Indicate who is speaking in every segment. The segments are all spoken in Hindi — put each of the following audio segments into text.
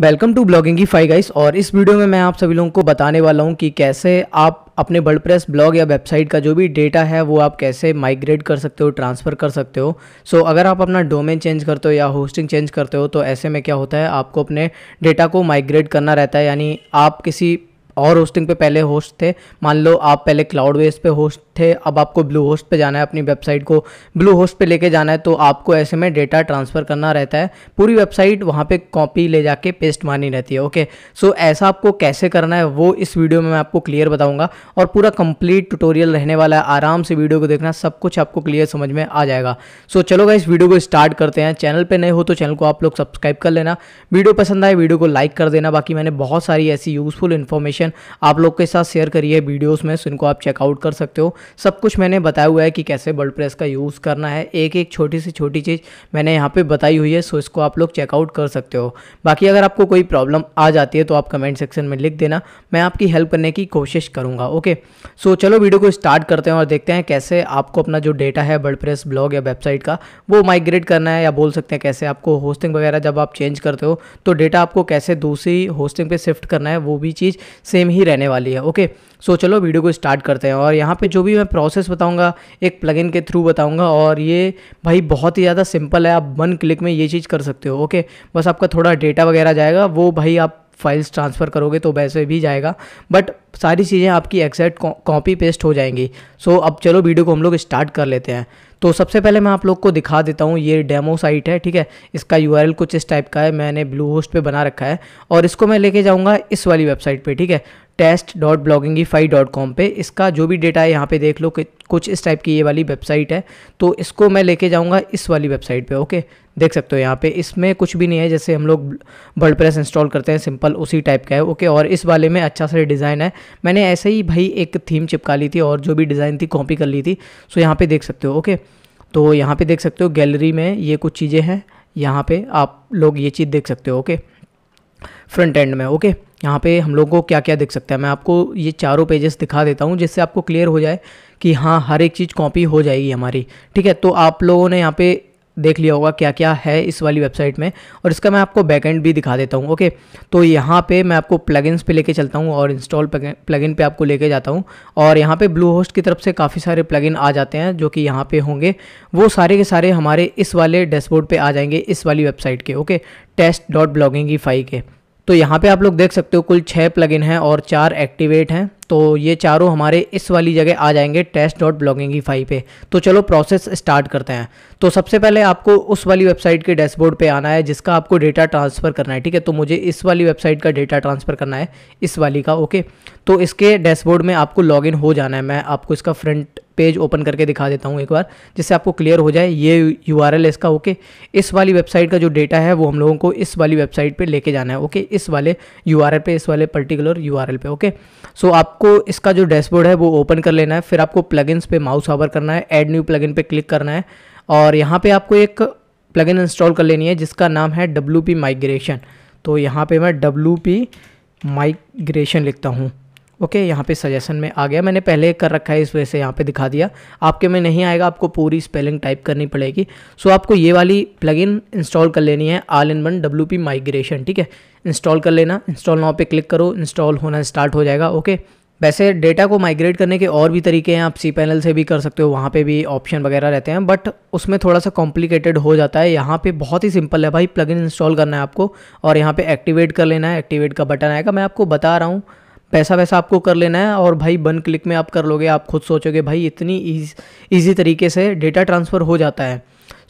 Speaker 1: वेलकम टू ब्लॉगिंग की फाइव गाइस और इस वीडियो में मैं आप सभी लोगों को बताने वाला हूं कि कैसे आप अपने वर्ल्ड प्रेस ब्लॉग या वेबसाइट का जो भी डेटा है वो आप कैसे माइग्रेट कर सकते हो ट्रांसफ़र कर सकते हो सो so, अगर आप अपना डोमेन चेंज करते हो या होस्टिंग चेंज करते हो तो ऐसे में क्या होता है आपको अपने डेटा को माइग्रेट करना रहता है यानी आप किसी और होस्टिंग पे पहले होस्ट थे मान लो आप पहले क्लाउड बेस पे होस्ट थे अब आपको ब्लू होस्ट पर जाना है अपनी वेबसाइट को ब्लू होस्ट पर लेके जाना है तो आपको ऐसे में डेटा ट्रांसफ़र करना रहता है पूरी वेबसाइट वहाँ पर कॉपी ले जाके पेस्ट मारनी रहती है ओके सो ऐसा आपको कैसे करना है वो इस वीडियो में मैं आपको क्लियर बताऊंगा और पूरा कंप्लीट ट्यूटोरियल रहने वाला है आराम से वीडियो को देखना सब कुछ आपको क्लियर समझ में आ जाएगा सो so, चलो इस वीडियो को स्टार्ट करते हैं चैनल पे नए हो तो चैनल को आप लोग सब्सक्राइब कर लेना वीडियो पसंद आए वीडियो को लाइक कर देना बाकी मैंने बहुत सारी ऐसी यूज़फुल इन्फॉर्मेशन आप लोग के साथ शेयर करी है वीडियोज़ में सो इनको आप चेकआउट कर सकते हो सब कुछ मैंने बताया हुआ है कि कैसे वर्ड प्रेस का यूज़ करना है एक एक छोटी सी छोटी चीज़ मैंने यहाँ पर बताई हुई है सो इसको आप लोग चेकआउट कर सकते हो बाकी अगर आपको कोई प्रॉब्लम आ जाती है तो आप कमेंट सेक्शन में लिख देना मैं आपकी हेल्प करने की कोशिश करूँगा ओके सो चलो वीडियो को स्टार्ट करते हैं और देखते हैं कैसे आपको अपना जो डेटा है वर्ड प्रेस ब्लॉग या वेबसाइट का वो माइग्रेट करना है या बोल सकते हैं कैसे आपको होस्टिंग वगैरह जब आप चेंज करते हो तो डेटा आपको कैसे दूसरी होस्टिंग पर शिफ्ट करना है वो भी चीज़ सेम ही रहने वाली है ओके सो चलो वीडियो को स्टार्ट करते हैं और यहाँ पे जो भी मैं प्रोसेस बताऊँगा एक प्लगइन के थ्रू बताऊँगा और ये भाई बहुत ही ज़्यादा सिंपल है आप वन क्लिक में ये चीज़ कर सकते हो ओके बस आपका थोड़ा डेटा वगैरह जाएगा वो भाई आप फाइल्स ट्रांसफ़र करोगे तो वैसे भी जाएगा बट सारी चीज़ें आपकी एक्सैक्ट कॉपी पेस्ट हो जाएंगी सो so, अब चलो वीडियो को हम लोग स्टार्ट कर लेते हैं तो सबसे पहले मैं आप लोग को दिखा देता हूँ ये डेमो साइट है ठीक है इसका यू कुछ इस टाइप का है मैंने ब्लू होस्ट पर बना रखा है और इसको मैं लेके जाऊँगा इस वाली वेबसाइट पर ठीक है test dot fi dot com पर इसका जो भी डेटा है यहाँ पे देख लो कि कुछ इस टाइप की ये वाली वेबसाइट है तो इसको मैं लेके जाऊँगा इस वाली वेबसाइट पे ओके देख सकते हो यहाँ पे इसमें कुछ भी नहीं है जैसे हम लोग वर्ल्ड प्रेस इंस्टॉल करते हैं सिंपल उसी टाइप का है ओके और इस वाले में अच्छा सा डिज़ाइन है मैंने ऐसे ही भाई एक थीम चिपका ली थी और जो भी डिज़ाइन थी कॉपी कर ली थी सो यहाँ पर देख सकते हो ओके तो यहाँ पर देख सकते हो गैलरी में ये कुछ चीज़ें हैं यहाँ पर आप लोग ये चीज़ देख सकते हो ओके फ्रंट एंड में ओके यहाँ पे हम लोगों को क्या क्या दिख सकता है मैं आपको ये चारों पेजेस दिखा देता हूँ जिससे आपको क्लियर हो जाए कि हाँ हर एक चीज़ कॉपी हो जाएगी हमारी ठीक है तो आप लोगों ने यहाँ पे देख लिया होगा क्या क्या है इस वाली वेबसाइट में और इसका मैं आपको बैकएंड भी दिखा देता हूँ ओके तो यहाँ पे मैं आपको प्लगइन्स पे लेके चलता हूँ और इंस्टॉल प्लगइन पे आपको लेके जाता हूँ और यहाँ पे ब्लू होस्ट की तरफ से काफ़ी सारे प्लगइन आ जाते हैं जो कि यहाँ पे होंगे वो सारे के सारे हमारे इस वाले डैशबोर्ड पर आ जाएंगे इस वाली वेबसाइट के ओके टेस्ट डॉट ब्लॉगिंग की के तो यहाँ पे आप लोग देख सकते हो कुल छः प्लगइन हैं और चार एक्टिवेट हैं तो ये चारों हमारे इस वाली जगह आ जाएंगे टेस्ट डॉट ब्लॉगिंग फाइव पे तो चलो प्रोसेस स्टार्ट करते हैं तो सबसे पहले आपको उस वाली वेबसाइट के डैशबोर्ड पे आना है जिसका आपको डेटा ट्रांसफ़र करना है ठीक है तो मुझे इस वाली वेबसाइट का डेटा ट्रांसफ़र करना है इस वाली का ओके तो इसके डैशबोर्ड में आपको लॉग हो जाना है मैं आपको इसका फ्रंट पेज ओपन करके दिखा देता हूँ एक बार जिससे आपको क्लियर हो जाए ये यू आर एल इसका ओके इस वाली वेबसाइट का जो डेटा है वो हम लोगों को इस वाली वेबसाइट पे लेके जाना है ओके इस वाले यू आर एल पे इस वाले पर्टिकुलर यू आर एल पे ओके सो आपको इसका जो डैशबोर्ड है वो ओपन कर लेना है फिर आपको प्लगइन्स पे माउस ऑवर करना है एड न्यू प्लगइन पे क्लिक करना है और यहाँ पर आपको एक प्लगइन इंस्टॉल कर लेनी है जिसका नाम है डब्ल्यू पी माइग्रेशन तो यहाँ पर मैं डब्ल्यू पी माइग्रेशन लिखता हूँ ओके okay, यहाँ पे सजेशन में आ गया मैंने पहले कर रखा है इस वजह से यहाँ पे दिखा दिया आपके में नहीं आएगा आपको पूरी स्पेलिंग टाइप करनी पड़ेगी सो so, आपको ये वाली प्लगइन इंस्टॉल कर लेनी है all in one W P migration ठीक है इंस्टॉल कर लेना इंस्टॉल नाउ पे क्लिक करो इंस्टॉल होना स्टार्ट हो जाएगा ओके okay? वैसे डेटा को माइग्रेट करने के और भी तरीके हैं आप सी पैनल से भी कर सकते हो वहाँ पे भी ऑप्शन वगैरह रहते हैं बट उसमें थोड़ा सा कॉम्प्लिकेटेड हो जाता है यहाँ पे बहुत ही सिंपल है भाई प्लगइन इंस्टॉल करना है आपको और यहाँ पे एक्टिवेट कर लेना है एक्टिवेट का बटन आएगा मैं आपको बता रहा हूँ पैसा वैसा आपको कर लेना है और भाई वन क्लिक में आप कर लोगे आप खुद सोचोगे भाई इतनी ईजी तरीके से डेटा ट्रांसफ़र हो जाता है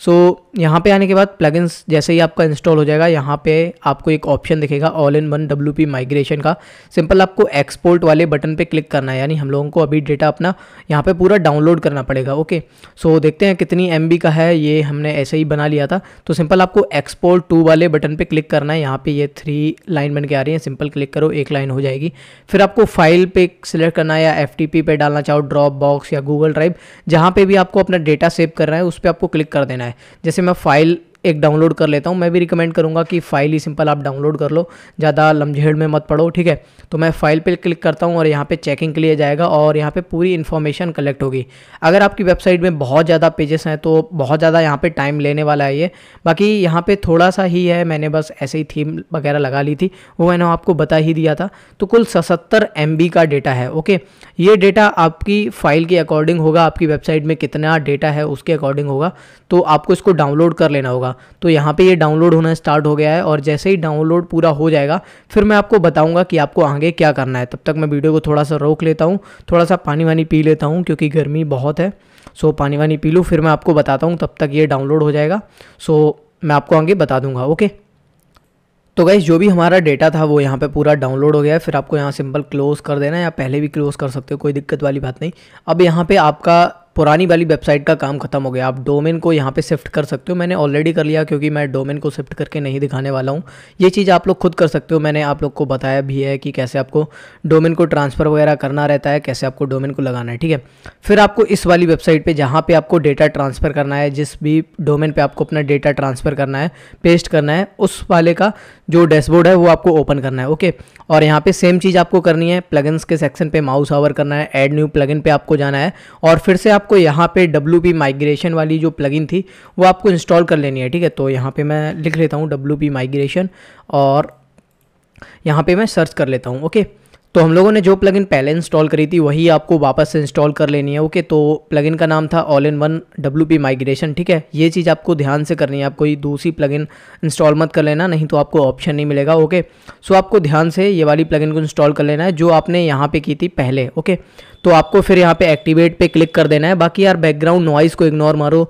Speaker 1: सो so, यहाँ पे आने के बाद प्लगइन्स जैसे ही आपका इंस्टॉल हो जाएगा यहाँ पे आपको एक ऑप्शन दिखेगा all in one W P migration का सिंपल आपको एक्सपोर्ट वाले बटन पे क्लिक करना है यानी हम लोगों को अभी डेटा अपना यहाँ पे पूरा डाउनलोड करना पड़ेगा ओके सो so, देखते हैं कितनी एम का है ये हमने ऐसे ही बना लिया था तो सिंपल आपको एक्सपोर्ट टू वाले बटन पर क्लिक करना है यहाँ पर ये थ्री लाइन बन के आ रही है सिंपल क्लिक करो एक लाइन हो जाएगी फिर आपको फाइल पर सिलेक्ट करना है या एफ पे डालना चाहो ड्रॉप बॉक्स या गूगल ड्राइव जहाँ पर भी आपको अपना डेटा सेव करना है उस पर आपको क्लिक कर देना है है जैसे मैं फ़ाइल एक डाउनलोड कर लेता हूँ मैं भी रिकमेंड करूँगा कि फ़ाइल ही सिंपल आप डाउनलोड कर लो ज़्यादा लमझेड़ में मत पड़ो ठीक है तो मैं फ़ाइल पे क्लिक करता हूँ और यहाँ पे चेकिंग के लिए जाएगा और यहाँ पे पूरी इन्फॉर्मेशन कलेक्ट होगी अगर आपकी वेबसाइट में बहुत ज़्यादा पेजेस हैं तो बहुत ज़्यादा यहाँ पर टाइम लेने वाला है ये बाकी यहाँ पर थोड़ा सा ही है मैंने बस ऐसे ही थीम वगैरह लगा ली थी वो मैंने आपको बता ही दिया था तो कुल सतर एम का डेटा है ओके ये डेटा आपकी फ़ाइल के अकॉर्डिंग होगा आपकी वेबसाइट में कितना डेटा है उसके अकॉर्डिंग होगा तो आपको इसको डाउनलोड कर लेना होगा तो यहाँ पे ये डाउनलोड होना स्टार्ट हो गया है और जैसे ही डाउनलोड पूरा हो जाएगा फिर मैं आपको बताऊँगा कि आपको आगे क्या करना है तब तक मैं वीडियो को थोड़ा सा रोक लेता हूँ थोड़ा सा पानी वानी पी लेता हूँ क्योंकि गर्मी बहुत है सो पानी वानी पी लूँ फिर मैं आपको बताता हूँ तब तक ये डाउनलोड हो जाएगा सो मैं आपको आगे बता दूंगा ओके तो गाइज जो भी हमारा डेटा था वो यहाँ पे पूरा डाउनलोड हो गया है फिर आपको यहाँ सिंपल क्लोज़ कर देना है या पहले भी क्लोज़ कर सकते हो कोई दिक्कत वाली बात नहीं अब यहाँ पे आपका पुरानी वाली वेबसाइट का काम खत्म हो गया आप डोमेन को यहाँ पे शिफ्ट कर सकते हो मैंने ऑलरेडी कर लिया क्योंकि मैं डोमेन को शिफ्ट करके नहीं दिखाने वाला हूँ ये चीज़ आप लोग खुद कर सकते हो मैंने आप लोग को बताया भी है कि कैसे आपको डोमेन को ट्रांसफ़र वगैरह करना रहता है कैसे आपको डोमेन को लगाना है ठीक है फिर आपको इस वाली वेबसाइट पर जहाँ पर आपको डेटा ट्रांसफ़र करना है जिस भी डोमेन पर आपको अपना डेटा ट्रांसफ़र करना है पेस्ट करना है उस वाले का जो डैशबोर्ड है वो आपको ओपन करना है ओके और यहाँ पर सेम चीज़ आपको करनी है प्लगन्स के सेक्शन पर माउस आवर करना है एड न्यू प्लगन पर आपको जाना है और फिर से आप आपको यहाँ पे डब्ल्यू पी माइग्रेशन वाली जो प्लगइन थी वो आपको इंस्टॉल कर लेनी है ठीक है तो यहाँ पे मैं लिख लेता हूँ डब्ल्यू पी माइग्रेशन और यहाँ पे मैं सर्च कर लेता हूँ ओके तो हम लोगों ने जो प्लगइन पहले इंस्टॉल करी थी वही आपको वापस से इंस्टॉल कर लेनी है ओके तो प्लगइन का नाम था all in one W P migration ठीक है ये चीज़ आपको ध्यान से करनी है आप कोई दूसरी प्लगइन इंस्टॉल मत कर लेना नहीं तो आपको ऑप्शन नहीं मिलेगा ओके सो आपको ध्यान से ये वाली प्लगइन को इंस्टॉल कर लेना है जो आपने यहाँ पर की थी पहले ओके तो आपको फिर यहाँ पे एक्टिवेट पे क्लिक कर देना है बाकी यार बैकग्राउंड नॉइज़ को इग्नोर मारो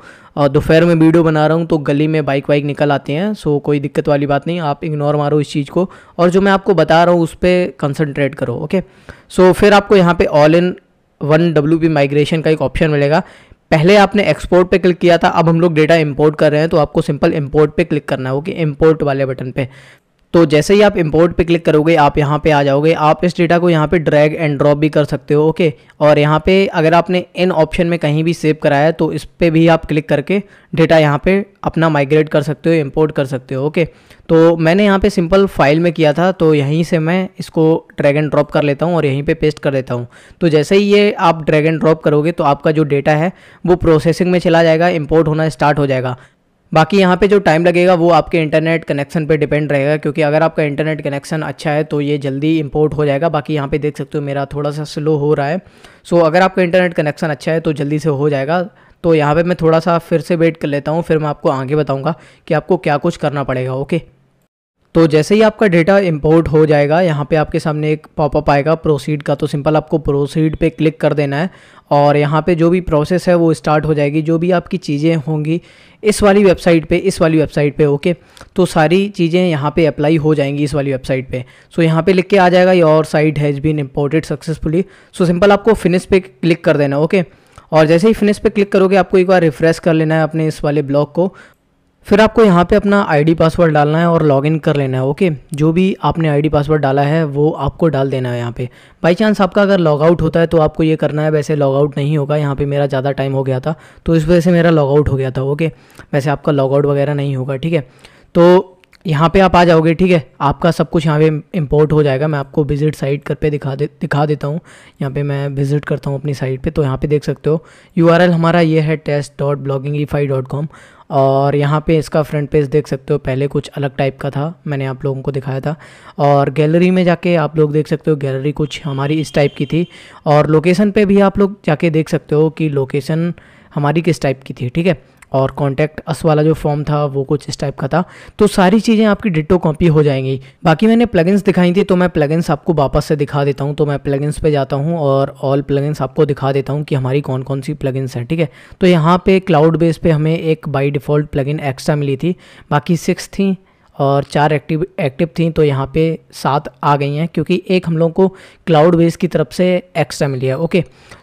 Speaker 1: दोपहर में वीडियो बना रहा हूँ तो गली में बाइक वाइक निकल आते हैं सो कोई दिक्कत वाली बात नहीं आप इग्नोर मारो इस चीज़ को और जो मैं आपको बता रहा हूँ उस पर कंसनट्रेट करो ओके सो फिर आपको यहाँ पर all in one W migration का एक ऑप्शन मिलेगा पहले आपने एक्सपोर्ट पे क्लिक किया था अब हम लोग डेटा इंपोर्ट कर रहे हैं तो आपको सिंपल इंपोर्ट पे क्लिक करना है ओके इंपोर्ट वाले बटन पे तो जैसे ही आप इंपोर्ट पे क्लिक करोगे आप यहाँ पे आ जाओगे आप इस डेटा को यहाँ पे ड्रैग एंड ड्रॉप भी कर सकते हो ओके और यहाँ पे अगर आपने इन ऑप्शन में कहीं भी सेव कराया है तो इस पर भी आप क्लिक करके डेटा यहाँ पे अपना माइग्रेट कर सकते हो इंपोर्ट कर सकते हो ओके तो मैंने यहाँ पे सिंपल फाइल में किया था तो यहीं से मैं इसको ड्रैग एंड ड्रॉप कर लेता हूँ और यहीं पे पेस्ट कर देता हूँ तो जैसे ही ये आप ड्रैग एंड ड्रॉप करोगे तो आपका जो डेटा है वो प्रोसेसिंग में चला जाएगा इम्पोर्ट होना स्टार्ट हो जाएगा बाकी यहाँ पे जो टाइम लगेगा वो आपके इंटरनेट कनेक्शन पे डिपेंड रहेगा क्योंकि अगर आपका इंटरनेट कनेक्शन अच्छा है तो ये जल्दी इंपोर्ट हो जाएगा बाकी यहाँ पे देख सकते हो मेरा थोड़ा सा स्लो हो रहा है सो अगर आपका इंटरनेट कनेक्शन अच्छा है तो जल्दी से हो जाएगा तो यहाँ पे मैं थोड़ा सा फिर से वेट कर लेता हूँ फिर मैं आपको आगे बताऊँगा कि आपको क्या कुछ करना पड़ेगा ओके तो जैसे ही आपका डेटा इंपोर्ट हो जाएगा यहाँ पे आपके सामने एक पॉपअप आएगा प्रोसीड का तो सिंपल आपको प्रोसीड पे क्लिक कर देना है और यहाँ पे जो भी प्रोसेस है वो स्टार्ट हो जाएगी जो भी आपकी चीज़ें होंगी इस वाली वेबसाइट पे इस वाली वेबसाइट पे ओके तो सारी चीज़ें यहाँ पे अप्लाई हो जाएंगी इस वाली वेबसाइट पे सो यहाँ पे लिख के आ जाएगा your site has been imported successfully so simple आपको फिनिश पे क्लिक कर देना ओके और जैसे ही फिनिश पे क्लिक करोगे आपको एक बार रिफ्रेश कर लेना है अपने इस वाले ब्लॉग को फिर आपको यहाँ पे अपना आईडी पासवर्ड डालना है और लॉगिन कर लेना है ओके जो भी आपने आईडी पासवर्ड डाला है वो आपको डाल देना है यहाँ पे बाई चांस आपका अगर लॉगआउट होता है तो आपको ये करना है वैसे लॉगआउट नहीं होगा यहाँ पे मेरा ज़्यादा टाइम हो गया था तो इस वजह से मेरा लॉगआउट हो गया था ओके वैसे आपका लॉगआउट वगैरह नहीं होगा ठीक है तो यहाँ पे आप आ जाओगे ठीक है आपका सब कुछ यहाँ पे इंपोर्ट हो जाएगा मैं आपको विजिट साइट कर पे दिखा दे दिखा देता हूँ यहाँ पे मैं विजिट करता हूँ अपनी साइट पे तो यहाँ पे देख सकते हो यू हमारा ये है test dot fi dot com और यहाँ पे इसका फ्रंट पेज देख सकते हो पहले कुछ अलग टाइप का था मैंने आप लोगों को दिखाया था और गैलरी में जाके आप लोग देख सकते हो गैलरी कुछ हमारी इस टाइप की थी और लोकेशन पर भी आप लोग जाके देख सकते हो कि लोकेशन हमारी किस टाइप की थी ठीक है और कॉन्टैक्ट अस वाला जो फॉर्म था वो कुछ इस टाइप का था तो सारी चीज़ें आपकी डिटो कॉपी हो जाएंगी बाकी मैंने प्लगइन्स दिखाई थी तो मैं प्लगइन्स आपको वापस से दिखा देता हूँ तो मैं प्लगइन्स पे जाता हूँ और ऑल प्लगइन्स आपको दिखा देता हूँ कि हमारी कौन कौन सी प्लगइन्स हैं ठीक है तो यहाँ पे क्लाउड बेस पे हमें एक बाई डिफ़ॉल्ट प्लगइन एक्स्ट्रा मिली थी बाकी सिक्स थी और चार एक्टिव एक्टिव थी तो यहाँ पे सात आ गई हैं क्योंकि एक हम लोगों को क्लाउड बेस की तरफ से एक्स्ट्रा मिली है ओके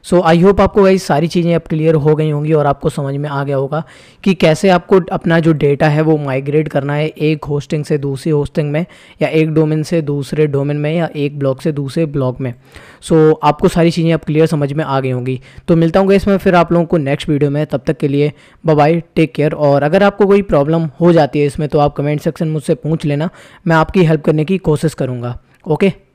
Speaker 1: सो आई होप आपको वही सारी चीज़ें अब क्लियर हो गई होंगी और आपको समझ में आ गया होगा कि कैसे आपको अपना जो डेटा है वो माइग्रेट करना है एक होस्टिंग से दूसरी होस्टिंग में या एक डोमेन से दूसरे डोमेन में या एक ब्लॉक से दूसरे ब्लॉक में सो so, आपको सारी चीज़ें अब क्लियर समझ में आ गई होंगी तो मिलता हूँ इसमें फिर आप लोगों को नेक्स्ट वीडियो में तब तक के लिए बाय टेक केयर और अगर आपको कोई प्रॉब्लम हो जाती है इसमें तो आप कमेंट सेक्शन मुझसे मुझसे पूछ लेना मैं आपकी हेल्प करने की कोशिश करूँगा ओके